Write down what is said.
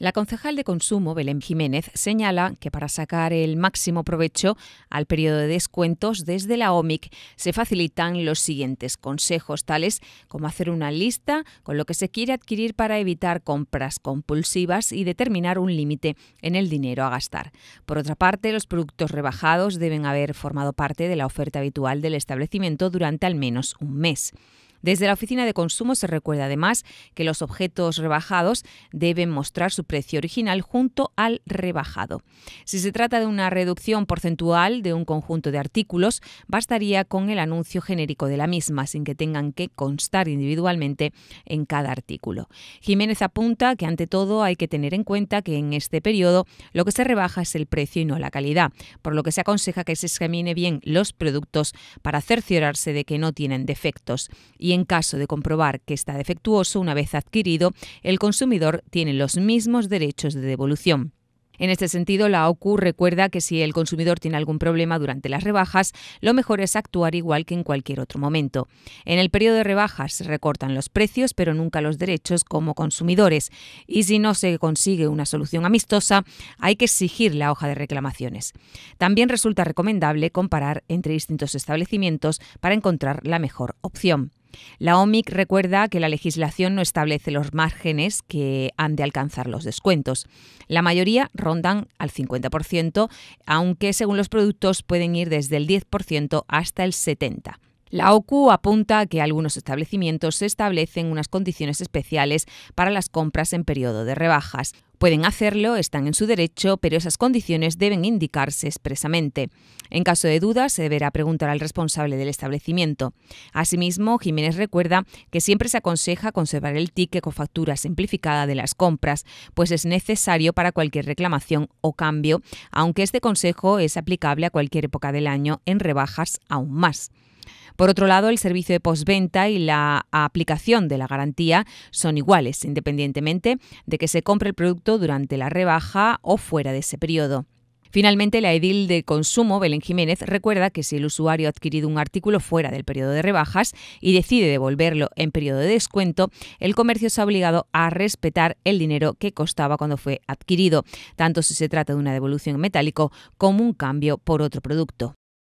La concejal de Consumo, Belén Jiménez, señala que para sacar el máximo provecho al periodo de descuentos desde la OMIC se facilitan los siguientes consejos, tales como hacer una lista con lo que se quiere adquirir para evitar compras compulsivas y determinar un límite en el dinero a gastar. Por otra parte, los productos rebajados deben haber formado parte de la oferta habitual del establecimiento durante al menos un mes. Desde la Oficina de Consumo se recuerda además que los objetos rebajados deben mostrar su precio original junto al rebajado. Si se trata de una reducción porcentual de un conjunto de artículos, bastaría con el anuncio genérico de la misma, sin que tengan que constar individualmente en cada artículo. Jiménez apunta que ante todo hay que tener en cuenta que en este periodo lo que se rebaja es el precio y no la calidad, por lo que se aconseja que se examine bien los productos para cerciorarse de que no tienen defectos. Y y en caso de comprobar que está defectuoso una vez adquirido, el consumidor tiene los mismos derechos de devolución. En este sentido, la OCU recuerda que si el consumidor tiene algún problema durante las rebajas, lo mejor es actuar igual que en cualquier otro momento. En el periodo de rebajas se recortan los precios, pero nunca los derechos como consumidores. Y si no se consigue una solución amistosa, hay que exigir la hoja de reclamaciones. También resulta recomendable comparar entre distintos establecimientos para encontrar la mejor opción. La OMIC recuerda que la legislación no establece los márgenes que han de alcanzar los descuentos. La mayoría rondan al 50%, aunque según los productos pueden ir desde el 10% hasta el 70%. La OCU apunta que algunos establecimientos se establecen unas condiciones especiales para las compras en periodo de rebajas. Pueden hacerlo, están en su derecho, pero esas condiciones deben indicarse expresamente. En caso de duda, se deberá preguntar al responsable del establecimiento. Asimismo, Jiménez recuerda que siempre se aconseja conservar el ticket o factura simplificada de las compras, pues es necesario para cualquier reclamación o cambio, aunque este consejo es aplicable a cualquier época del año en rebajas aún más. Por otro lado, el servicio de postventa y la aplicación de la garantía son iguales, independientemente de que se compre el producto durante la rebaja o fuera de ese periodo. Finalmente, la edil de consumo, Belén Jiménez, recuerda que si el usuario ha adquirido un artículo fuera del periodo de rebajas y decide devolverlo en periodo de descuento, el comercio se ha obligado a respetar el dinero que costaba cuando fue adquirido, tanto si se trata de una devolución en metálico como un cambio por otro producto.